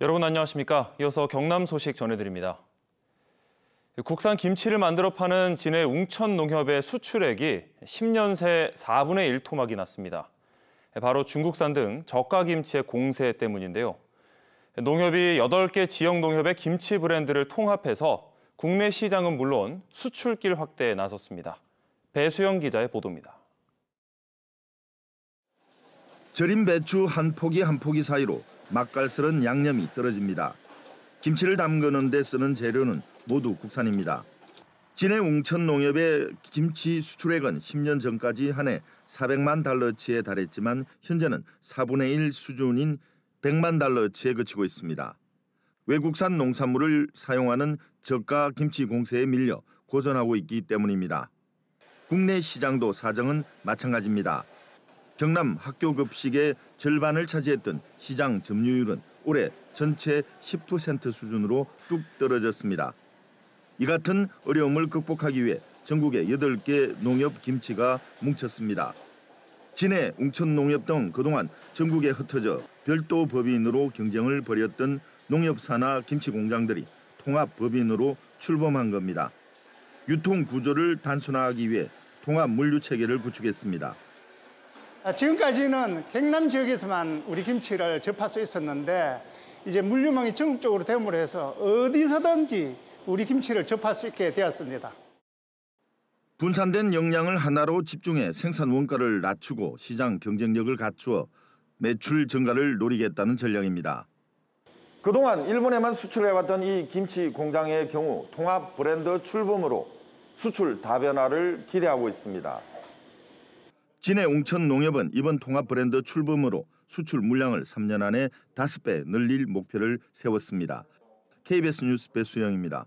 여러분 안녕하십니까? 이어서 경남 소식 전해드립니다. 국산 김치를 만들어 파는 진해 웅천농협의 수출액이 10년 새 4분의 1토막이 났습니다. 바로 중국산 등 저가 김치의 공세 때문인데요. 농협이 8개 지역 농협의 김치 브랜드를 통합해서 국내 시장은 물론 수출길 확대에 나섰습니다. 배수영 기자의 보도입니다. 절임 배추 한 포기 한 포기 사이로 맛깔스런 양념이 떨어집니다. 김치를 담그는 데 쓰는 재료는 모두 국산입니다. 진해 웅천농협의 김치 수출액은 10년 전까지 한해 400만 달러치에 달했지만 현재는 4분의 1 수준인 100만 달러치에 그치고 있습니다. 외국산 농산물을 사용하는 저가 김치 공세에 밀려 고전하고 있기 때문입니다. 국내 시장도 사정은 마찬가지입니다. 경남 학교 급식의 절반을 차지했던 시장 점유율은 올해 전체 10% 수준으로 뚝 떨어졌습니다. 이 같은 어려움을 극복하기 위해 전국의 8개 농협 김치가 뭉쳤습니다. 진해, 웅천 농협 등 그동안 전국에 흩어져 별도 법인으로 경쟁을 벌였던 농협 산하 김치 공장들이 통합 법인으로 출범한 겁니다. 유통 구조를 단순화하기 위해 통합 물류 체계를 구축했습니다. 아, 지금까지는 경남 지역에서만 우리 김치를 접할 수 있었는데 이제 물류망이 전국적으로 됨으로 해서 어디서든지 우리 김치를 접할 수 있게 되었습니다. 분산된 역량을 하나로 집중해 생산 원가를 낮추고 시장 경쟁력을 갖추어 매출 증가를 노리겠다는 전략입니다. 그동안 일본에만 수출해왔던 이 김치 공장의 경우 통합 브랜드 출범으로 수출 다변화를 기대하고 있습니다. 진해 옹천 농협은 이번 통합 브랜드 출범으로 수출 물량을 3년 안에 5배 늘릴 목표를 세웠습니다. KBS 뉴스 배수영입니다.